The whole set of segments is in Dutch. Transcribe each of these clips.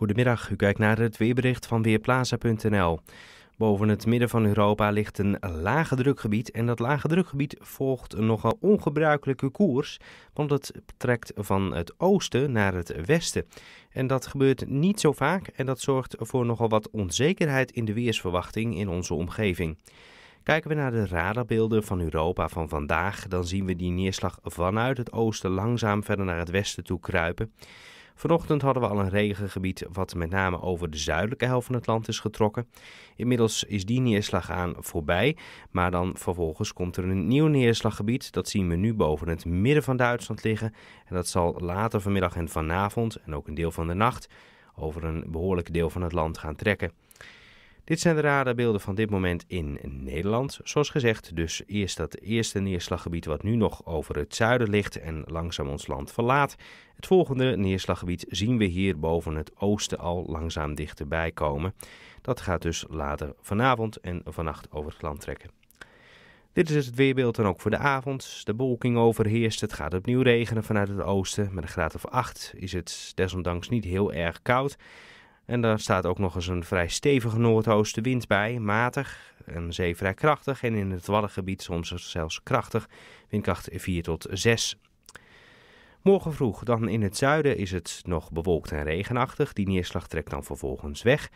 Goedemiddag, u kijkt naar het weerbericht van Weerplaza.nl. Boven het midden van Europa ligt een lage drukgebied en dat lage drukgebied volgt nogal ongebruikelijke koers, want het trekt van het oosten naar het westen. En dat gebeurt niet zo vaak en dat zorgt voor nogal wat onzekerheid in de weersverwachting in onze omgeving. Kijken we naar de radarbeelden van Europa van vandaag, dan zien we die neerslag vanuit het oosten langzaam verder naar het westen toe kruipen. Vanochtend hadden we al een regengebied wat met name over de zuidelijke helft van het land is getrokken. Inmiddels is die neerslag aan voorbij, maar dan vervolgens komt er een nieuw neerslaggebied. Dat zien we nu boven het midden van Duitsland liggen en dat zal later vanmiddag en vanavond en ook een deel van de nacht over een behoorlijk deel van het land gaan trekken. Dit zijn de radarbeelden van dit moment in Nederland. Zoals gezegd, dus eerst dat eerste neerslaggebied wat nu nog over het zuiden ligt en langzaam ons land verlaat. Het volgende neerslaggebied zien we hier boven het oosten al langzaam dichterbij komen. Dat gaat dus later vanavond en vannacht over het land trekken. Dit is dus het weerbeeld dan ook voor de avond. De bewolking overheerst, het gaat opnieuw regenen vanuit het oosten. Met een graad of 8 is het desondanks niet heel erg koud. En daar staat ook nog eens een vrij stevige noordoostenwind bij, matig een zee vrij krachtig. En in het Waddengebied soms zelfs krachtig, windkracht 4 tot 6. Morgen vroeg dan in het zuiden is het nog bewolkt en regenachtig. Die neerslag trekt dan vervolgens weg.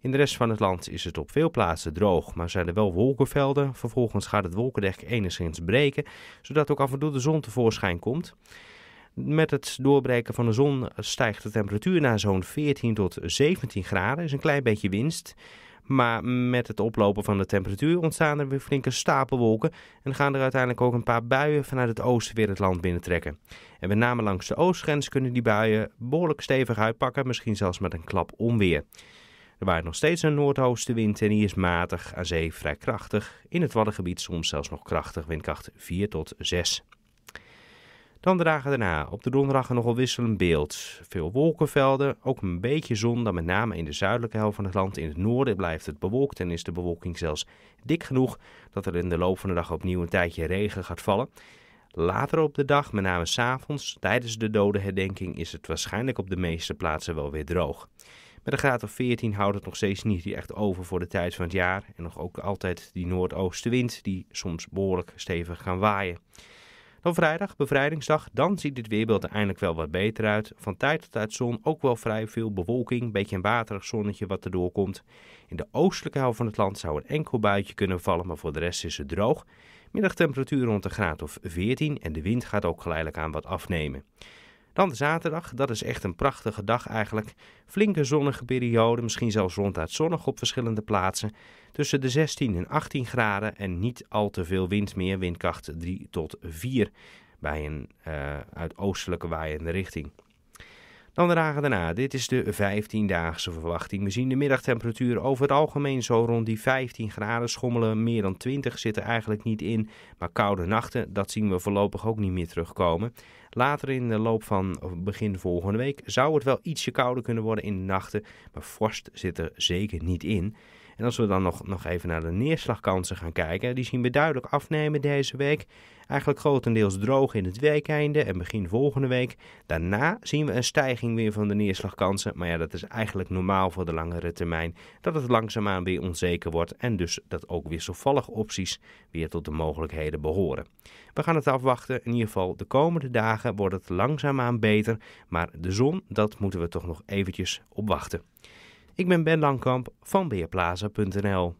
In de rest van het land is het op veel plaatsen droog, maar zijn er wel wolkenvelden. Vervolgens gaat het wolkendek enigszins breken, zodat ook af en toe de zon tevoorschijn komt. Met het doorbreken van de zon stijgt de temperatuur naar zo'n 14 tot 17 graden. Is een klein beetje winst. Maar met het oplopen van de temperatuur ontstaan er weer flinke stapelwolken en gaan er uiteindelijk ook een paar buien vanuit het oosten weer het land binnentrekken. En met name langs de oostgrens kunnen die buien behoorlijk stevig uitpakken, misschien zelfs met een klap onweer. Er waait nog steeds een noordoostenwind en die is matig, aan zee vrij krachtig. In het Waddengebied soms zelfs nog krachtig, windkracht 4 tot 6. Dan dragen daarna op de donderdag nogal wisselend beeld. Veel wolkenvelden, ook een beetje zon, dan met name in de zuidelijke helft van het land. In het noorden blijft het bewolkt en is de bewolking zelfs dik genoeg dat er in de loop van de dag opnieuw een tijdje regen gaat vallen. Later op de dag, met name s'avonds, tijdens de dodenherdenking, is het waarschijnlijk op de meeste plaatsen wel weer droog. Met een graad of 14 houdt het nog steeds niet echt over voor de tijd van het jaar. En nog ook altijd die noordoostenwind die soms behoorlijk stevig gaan waaien. Van vrijdag, bevrijdingsdag, dan ziet dit weerbeeld er eindelijk wel wat beter uit. Van tijd tot tijd zon, ook wel vrij veel bewolking, beetje een waterig zonnetje wat erdoor komt. In de oostelijke helft van het land zou een enkel buitje kunnen vallen, maar voor de rest is het droog. Middagtemperatuur rond de graad of 14 en de wind gaat ook geleidelijk aan wat afnemen. Dan de zaterdag, dat is echt een prachtige dag eigenlijk. Flinke zonnige periode, misschien zelfs ronduit zonnig op verschillende plaatsen. Tussen de 16 en 18 graden en niet al te veel wind meer, windkracht 3 tot 4 bij een uh, uit oostelijke waaiende richting dan dragen daarna. Dit is de 15-daagse verwachting. We zien de middagtemperatuur over het algemeen zo rond die 15 graden schommelen. Meer dan 20 zit er eigenlijk niet in. Maar koude nachten, dat zien we voorlopig ook niet meer terugkomen. Later in de loop van begin volgende week zou het wel ietsje kouder kunnen worden in de nachten. Maar vorst zit er zeker niet in. En als we dan nog, nog even naar de neerslagkansen gaan kijken, die zien we duidelijk afnemen deze week. Eigenlijk grotendeels droog in het weekeinde en begin volgende week. Daarna zien we een stijging weer van de neerslagkansen. Maar ja, dat is eigenlijk normaal voor de langere termijn. Dat het langzaamaan weer onzeker wordt en dus dat ook wisselvallige opties weer tot de mogelijkheden behoren. We gaan het afwachten. In ieder geval de komende dagen wordt het langzaamaan beter. Maar de zon, dat moeten we toch nog eventjes opwachten. Ik ben Ben Langkamp van Beerplaza.nl.